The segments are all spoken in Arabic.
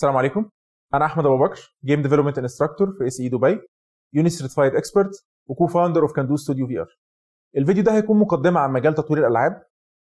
السلام عليكم انا احمد ابو بكر جيم ديفلوبمنت انستراكتور في اس اي دبي يوني سيرتيفايد اكسبرت وكو فاوندر اوف كاندو ستوديو في ار الفيديو ده هيكون مقدمه عن مجال تطوير الالعاب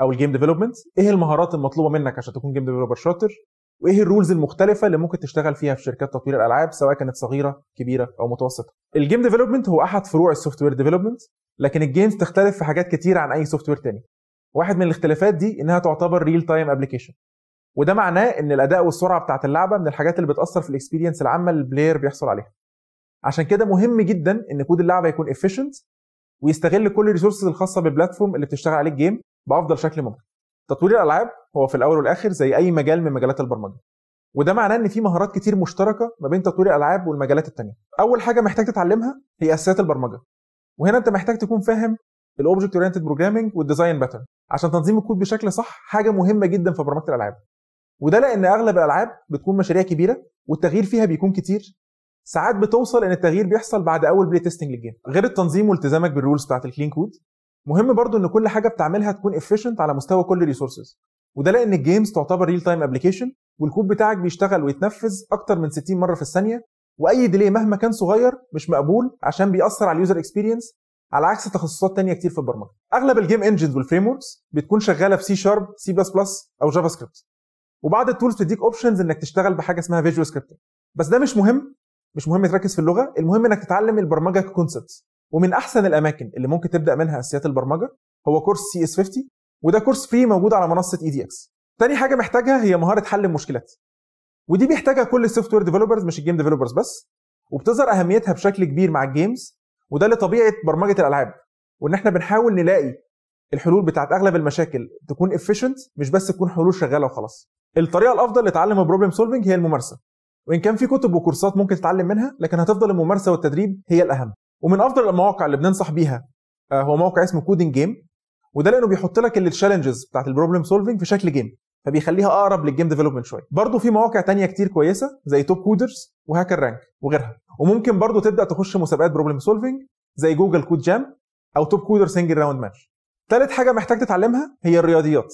او الجيم ديفلوبمنت ايه المهارات المطلوبه منك عشان تكون جيم ديفلوبر شاطر وايه الرولز المختلفه اللي ممكن تشتغل فيها في شركات تطوير الالعاب سواء كانت صغيره كبيره او متوسطه الجيم ديفلوبمنت هو احد فروع السوفت وير ديفلوبمنت لكن الجيمز تختلف في حاجات كتير عن اي سوفت وير تاني واحد من الاختلافات دي انها تعتبر ريل تايم ابلكيشن وده معناه ان الاداء والسرعه بتاعه اللعبه من الحاجات اللي بتاثر في الاكسبيرينس العامه اللي البلاير بيحصل عليها عشان كده مهم جدا ان كود اللعبه يكون افيشنت ويستغل كل الريسورسز الخاصه بالبلاتفورم اللي بتشتغل عليه الجيم بافضل شكل ممكن تطوير الالعاب هو في الاول والاخر زي اي مجال من مجالات البرمجه وده معناه ان في مهارات كتير مشتركه ما بين تطوير الالعاب والمجالات التانية اول حاجه محتاج تتعلمها هي اساسيات البرمجه وهنا انت محتاج تكون فاهم الاوبجكت اورينتد بروجرامنج والديزاين باترن عشان تنظيم الكود بشكل صح حاجه مهمه جدا في برمجه الالعاب وده لان اغلب الالعاب بتكون مشاريع كبيره والتغيير فيها بيكون كتير ساعات بتوصل ان التغيير بيحصل بعد اول بلاي تيستنج للجيم غير التنظيم والتزامك بالرولز بتاعت الكلين كود مهم برضو ان كل حاجه بتعملها تكون افيشنت على مستوى كل الريسورسز وده لان الجيمز تعتبر ريل تايم ابلكيشن والكود بتاعك بيشتغل ويتنفذ اكتر من 60 مره في الثانيه واي ديلي مهما كان صغير مش مقبول عشان بيأثر على اليوزر اكسبيرينس على عكس تخصصات تانية كتير في البرمجه اغلب الجيم انجنز والفريم وركس بتكون شغاله في سي شارب سي بلس بلس او جافا سكريبت وبعض التولز بتديك اوبشنز انك تشتغل بحاجه اسمها فيجوال سكريبتنج بس ده مش مهم مش مهم تركز في اللغه المهم انك تتعلم البرمجه ككونسبت ومن احسن الاماكن اللي ممكن تبدا منها اساسيات البرمجه هو كورس سي اس 50 وده كورس فري موجود على منصه اي دي اكس تاني حاجه محتاجها هي مهاره حل المشكلات ودي بيحتاجها كل السوفت وير ديفلوبرز مش الجيم ديفلوبرز بس وبتظهر اهميتها بشكل كبير مع الجيمز وده لطبيعه برمجه الالعاب وان احنا بنحاول نلاقي الحلول بتاعت اغلب المشاكل تكون افيشنت مش بس تكون حلول شغاله وخلاص الطريقه الافضل لتعلم البروبلم سولفنج هي الممارسه وان كان في كتب وكورسات ممكن تتعلم منها لكن هتفضل الممارسه والتدريب هي الاهم ومن افضل المواقع اللي بننصح بيها آه، هو موقع اسمه كودنج جيم وده لانه بيحط لك التشالنجز بتاعت البروبلم سولفنج في شكل جيم فبيخليها اقرب للجيم ديفلوبمنت شويه برضه في مواقع تانية كتير كويسه زي توب كودرز وهاكر رانك وغيرها وممكن برضه تبدا تخش مسابقات بروبلم سولفنج زي جوجل كود جام او توب كودر سنجل راوند ماتش تالت حاجه محتاج تتعلمها هي الرياضيات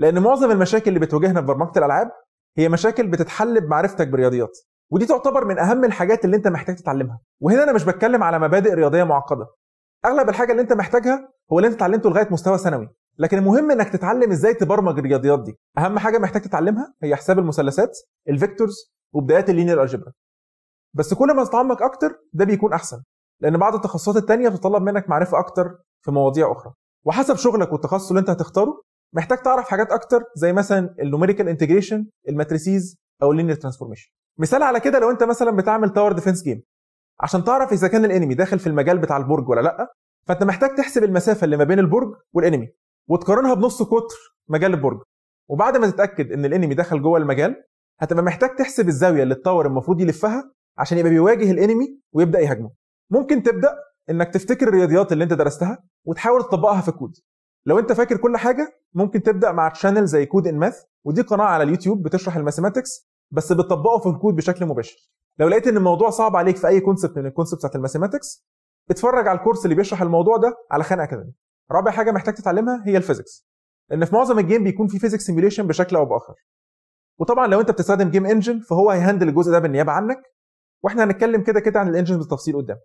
لان معظم المشاكل اللي بتواجهنا في برمجه الالعاب هي مشاكل بتتحل بمعرفتك بالرياضيات ودي تعتبر من اهم الحاجات اللي انت محتاج تتعلمها وهنا انا مش بتكلم على مبادئ رياضيه معقده اغلب الحاجه اللي انت محتاجها هو اللي انت اتعلمته لغايه مستوى ثانوي لكن المهم انك تتعلم ازاي تبرمج الرياضيات دي اهم حاجه محتاج تتعلمها هي حساب المثلثات الفيكتورز وبدايات اللينير الجبرا بس كل ما تتعمق اكتر ده بيكون احسن لان بعض التخصصات التانية بتطلب منك معرفه اكتر في مواضيع اخرى وحسب شغلك والتخصص اللي انت هتختاره محتاج تعرف حاجات اكتر زي مثلا النوميريكال انتجريشن الماتريسيز او اللينير ترانسفورميشن مثال على كده لو انت مثلا بتعمل تاور ديفنس جيم عشان تعرف اذا كان الانمي داخل في المجال بتاع البرج ولا لا فانت محتاج تحسب المسافه اللي ما بين البرج والانمي وتقارنها بنص قطر مجال البرج وبعد ما تتاكد ان الانمي دخل جوه المجال هتبقى محتاج تحسب الزاويه اللي التاور المفروض يلفها عشان يبقى بيواجه الانمي ويبدا يهاجمه ممكن تبدا انك تفتكر الرياضيات اللي انت درستها وتحاول تطبقها في الكود لو انت فاكر كل حاجه ممكن تبدا مع تشانل زي كود ان ماث ودي قناه على اليوتيوب بتشرح الماثيماتكس بس بتطبقه في الكود بشكل مباشر لو لقيت ان الموضوع صعب عليك في اي كونسبت من الكونسبت بتاعت الماثيماتكس اتفرج على الكورس اللي بيشرح الموضوع ده على خان اكاديمي رابع حاجه محتاج تتعلمها هي الفيزكس لان في معظم الجيم بيكون في فيزكس سيميوليشن بشكل او باخر وطبعا لو انت بتستخدم جيم انجن فهو هيهندل الجزء ده بالنيابه عنك واحنا هنتكلم كده كده عن الانجن بالتفصيل قدام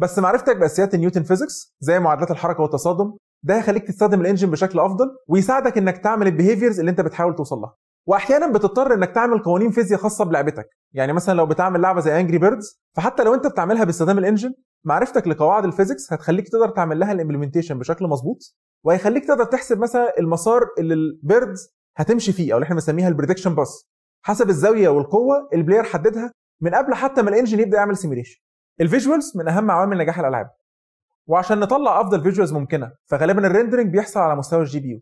بس معرفتك باساسيات نيوتن فيزكس زي معادلات الحركه والتصادم ده يخليك تستخدم الانجن بشكل افضل ويساعدك انك تعمل البيهيفيرز اللي انت بتحاول توصل لها واحيانا بتضطر انك تعمل قوانين فيزياء خاصه بلعبتك يعني مثلا لو بتعمل لعبه زي انجري بيردز فحتى لو انت بتعملها باستخدام الانجن معرفتك لقواعد الفيزيكس هتخليك تقدر تعمل لها الامبلمنتيشن بشكل مظبوط وهيخليك تقدر تحسب مثلا المسار اللي البيردز هتمشي فيه او اللي احنا بنسميها البريدكشن باس حسب الزاويه والقوه البلاير حددها من قبل حتى ما الانجن يبدا يعمل سيميليشن الفيجوالز من اهم عوامل نجاح الالعاب وعشان نطلع افضل فيجوالز ممكنه فغالبا الريندرنج بيحصل على مستوى الجي بي يو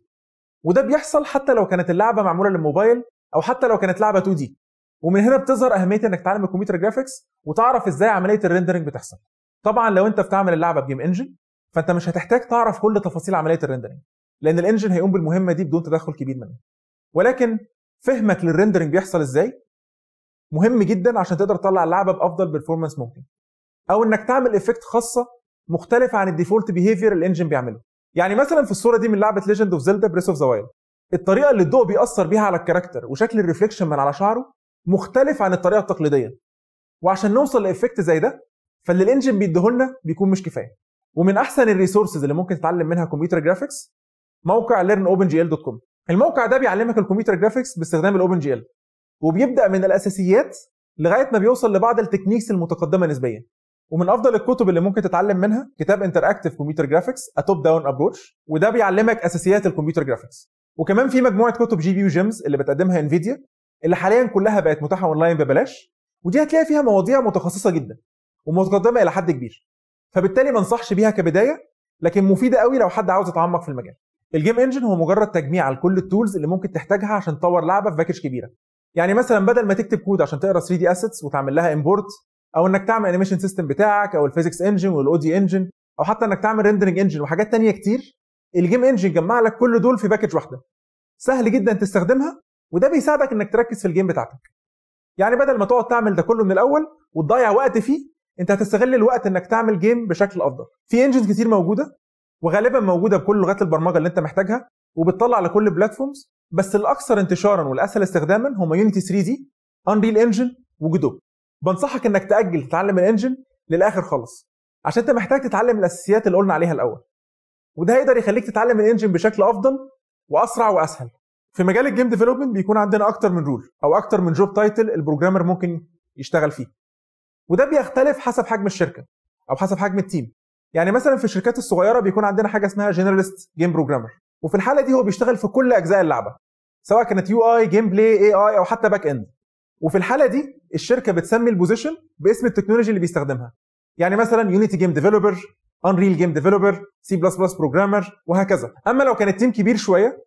وده بيحصل حتى لو كانت اللعبه معموله للموبايل او حتى لو كانت لعبه 2 دي ومن هنا بتظهر اهميه انك تتعلم الكمبيوتر جرافيكس وتعرف ازاي عمليه الريندرنج بتحصل طبعا لو انت بتعمل اللعبه بجيم انجن فانت مش هتحتاج تعرف كل تفاصيل عمليه الريندرنج لان الانجن هيقوم بالمهمه دي بدون تدخل كبير منه ولكن فهمك للريندرنج بيحصل ازاي مهم جدا عشان تقدر تطلع اللعبه بافضل بيرفورمانس ممكن او انك تعمل افكت خاصه مختلف عن الديفولت بيهيفير الانجن بيعمله يعني مثلا في الصوره دي من لعبه ليجند اوف زيلدا بريس اوف ذا وايلد الطريقه اللي الضوء بيأثر بيها على الكاركتر وشكل الريفليكشن من على شعره مختلف عن الطريقه التقليديه وعشان نوصل لافكت زي ده فاللي الانجن بيديهولنا بيكون مش كفايه ومن احسن الريسورسز اللي ممكن تتعلم منها كمبيوتر جرافيكس موقع ليرن اوبن جي ال دوت كوم الموقع ده بيعلمك الكمبيوتر جرافيكس باستخدام الاوبن جي ال وبيبدا من الاساسيات لغايه ما بيوصل لبعض التكنيكس المتقدمه نسبيا ومن افضل الكتب اللي ممكن تتعلم منها كتاب انتراكتيف كمبيوتر جرافيكس توب داون ابروتش وده بيعلمك اساسيات الكمبيوتر جرافيكس وكمان في مجموعه كتب جي بي يو جيمز اللي بتقدمها انفيديا اللي حاليا كلها بقت متاحه اونلاين ببلاش ودي هتلاقي فيها مواضيع متخصصه جدا ومتقدمه الى حد كبير فبالتالي ما انصحش بيها كبدايه لكن مفيده قوي لو حد عاوز يتعمق في المجال الجيم انجن هو مجرد تجميع على كل التولز اللي ممكن تحتاجها عشان تطور لعبه في باكج كبيره يعني مثلا بدل ما تكتب كود عشان تقرا 3 دي اسيتس وتعمل لها امبورت او انك تعمل انيميشن سيستم بتاعك او الفيزكس انجن والاودي انجن او حتى انك تعمل ريندرنج انجن وحاجات تانية كتير الجيم انجن جمع لك كل دول في باكج واحده سهل جدا تستخدمها وده بيساعدك انك تركز في الجيم بتاعتك يعني بدل ما تقعد تعمل ده كله من الاول وتضيع وقت فيه انت هتستغل الوقت انك تعمل جيم بشكل افضل في انجنز كتير موجوده وغالبا موجوده بكل لغات البرمجه اللي انت محتاجها وبتطلع على كل بلاتفورمز بس الاكثر انتشارا والاسهل استخداما هما يونيتي 3 دي انريل انجن وجودو بنصحك انك تاجل تتعلم الانجن للاخر خالص عشان انت محتاج تتعلم الاساسيات اللي قلنا عليها الاول وده هيقدر يخليك تتعلم الانجن بشكل افضل واسرع واسهل في مجال الجيم ديفلوبمنت بيكون عندنا اكتر من رول او اكتر من جوب تايتل البروجرامر ممكن يشتغل فيه وده بيختلف حسب حجم الشركه او حسب حجم التيم يعني مثلا في الشركات الصغيره بيكون عندنا حاجه اسمها جنرالست جيم بروجرامر وفي الحاله دي هو بيشتغل في كل اجزاء اللعبه سواء كانت يو اي جيم بلاي اي اي او حتى باك اند وفي الحاله دي الشركه بتسمي البوزيشن باسم التكنولوجي اللي بيستخدمها يعني مثلا يونيتي جيم ديفلوبر انريل جيم ديفلوبر سي بلس بلس بروجرامر وهكذا اما لو كان التيم كبير شويه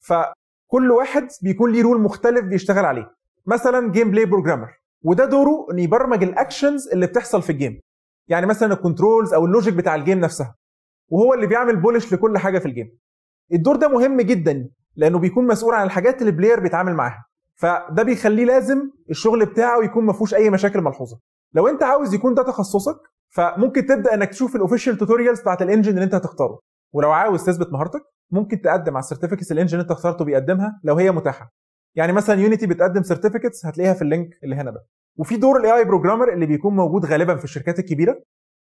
فكل واحد بيكون ليه رول مختلف بيشتغل عليه مثلا جيم بلاي بروجرامر وده دوره ان يبرمج الاكشنز اللي بتحصل في الجيم يعني مثلا الكنترولز او اللوجيك بتاع الجيم نفسها وهو اللي بيعمل بولش لكل حاجه في الجيم الدور ده مهم جدا لانه بيكون مسؤول عن الحاجات اللي البلاير بيتعامل معاها فده بيخليه لازم الشغل بتاعه يكون ما فيهوش اي مشاكل ملحوظه لو انت عاوز يكون ده تخصصك فممكن تبدا انك تشوف الاوفيشال توتوريالز بتاعت الانجن اللي انت هتختاره ولو عاوز تثبت مهارتك ممكن تقدم على السيرتيفيكتس الانجن اللي انت اخترته بيقدمها لو هي متاحه يعني مثلا يونيتي بتقدم سيرتيفيكتس هتلاقيها في اللينك اللي هنا ده وفي دور الاي اي بروجرامر اللي بيكون موجود غالبا في الشركات الكبيره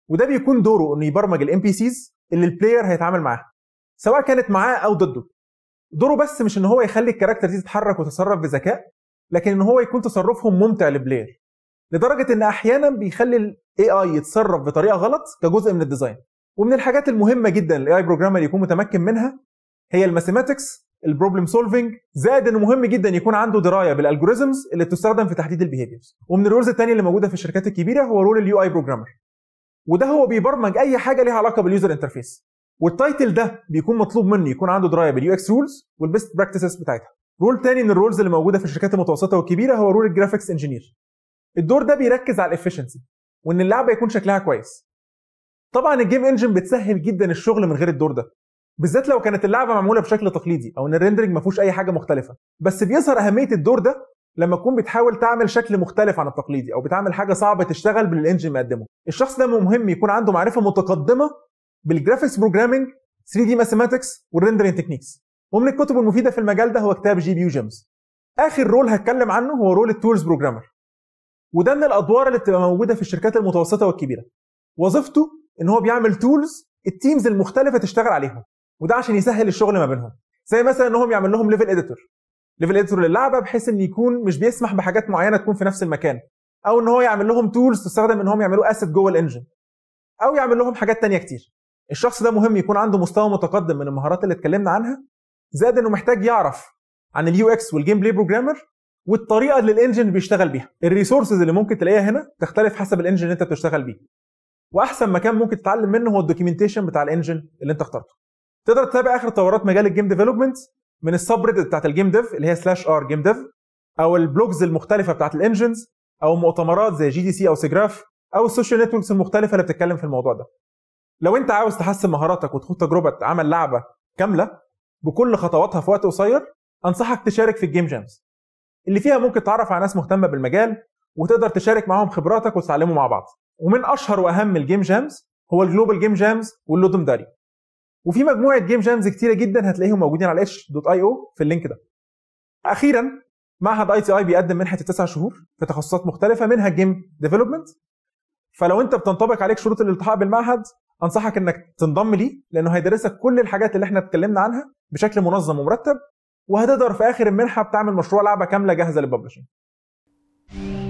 وده بيكون دوره انه يبرمج الام بي سيز اللي البلاير هيتعامل معاها سواء كانت معاه او ضده دوره بس مش ان هو يخلي الكاركتر دي تتحرك وتتصرف بذكاء لكن ان هو يكون تصرفهم ممتع للبلاير لدرجه ان احيانا بيخلي الاي اي يتصرف بطريقه غلط كجزء من الديزاين ومن الحاجات المهمه جدا الاي اي بروجرامر يكون متمكن منها هي الماثيماتكس البروبلم سولفنج زائد انه مهم جدا يكون عنده درايه بالالجوريزمز اللي بتستخدم في تحديد البيهيفيرز ومن الرولز الثانيه اللي موجوده في الشركات الكبيره هو رول اليو اي بروجرامر وده هو بيبرمج اي حاجه ليها علاقه باليوزر انترفيس والتايتل ده بيكون مطلوب منه يكون عنده درايه باليو اكس رولز والبيست براكتسز بتاعتها رول تاني من الرولز اللي موجوده في الشركات المتوسطه والكبيره هو رول الجرافيكس انجينير الدور ده بيركز على الافشنسي وان اللعبه يكون شكلها كويس طبعا الجيم انجن بتسهل جدا الشغل من غير الدور ده بالذات لو كانت اللعبه معموله بشكل تقليدي او ان الريندرنج ما فيهوش اي حاجه مختلفه بس بيظهر اهميه الدور ده لما تكون بتحاول تعمل شكل مختلف عن التقليدي او بتعمل حاجه صعبه تشتغل بالانجن مقدمه الشخص ده مهم يكون عنده معرفه متقدمه بالجرافيكس بروجرامنج 3 دي ماثيماتكس والريندرنج تكنيكس ومن الكتب المفيده في المجال ده هو كتاب جي بي يو جيمز اخر رول هتكلم عنه هو رول التولز بروجرامر وده من الادوار اللي بتبقى موجوده في الشركات المتوسطه والكبيره وظيفته ان هو بيعمل تولز التيمز المختلفه تشتغل عليهم وده عشان يسهل الشغل ما بينهم زي مثلا انهم يعمل لهم ليفل اديتور ليفل اديتور للعبه بحيث ان يكون مش بيسمح بحاجات معينه تكون في نفس المكان او ان هو يعمل لهم تولز تستخدم انهم يعملوا اسيت جوه الانجن او يعمل لهم حاجات تانية كتير الشخص ده مهم يكون عنده مستوى متقدم من المهارات اللي اتكلمنا عنها زائد انه محتاج يعرف عن اليو اكس والجيم بلاي بروجرامر والطريقه اللي الانجن بيشتغل بيها الريسورسز اللي ممكن تلاقيها هنا تختلف حسب الانجن اللي انت بتشتغل بيه واحسن مكان ممكن تتعلم منه هو الدوكيومنتيشن بتاع الانجن اللي انت اخترته تقدر تتابع اخر تطورات مجال الجيم ديفلوبمنت من السبريدت بتاعت الجيم ديف اللي هي سلاش ار جيم ديف او البلوجز المختلفه بتاعت الانجنز او مؤتمرات زي جي دي سي او سيجراف او السوشيال نتوركس المختلفه اللي بتتكلم في الموضوع ده لو انت عاوز تحسن مهاراتك وتخوض تجربه عمل لعبه كامله بكل خطواتها في وقت قصير انصحك تشارك في الجيم جامز اللي فيها ممكن تتعرف على ناس مهتمه بالمجال وتقدر تشارك معاهم خبراتك وتتعلموا مع بعض ومن اشهر واهم الجيم جامز هو الجلوبال جيم جامز واللودم داري وفي مجموعه جيم جامز كتيره جدا هتلاقيهم موجودين على اتش دوت اي او في اللينك ده اخيرا معهد اي تي اي بيقدم منحه التسع شهور في تخصصات مختلفه منها جيم ديفلوبمنت فلو انت بتنطبق عليك شروط الالتحاق بالمعهد انصحك انك تنضم ليه لانه هيدرسك كل الحاجات اللي احنا اتكلمنا عنها بشكل منظم ومرتب وهتقدر في اخر المنحه بتعمل مشروع لعبه كامله جاهزه للببلشنج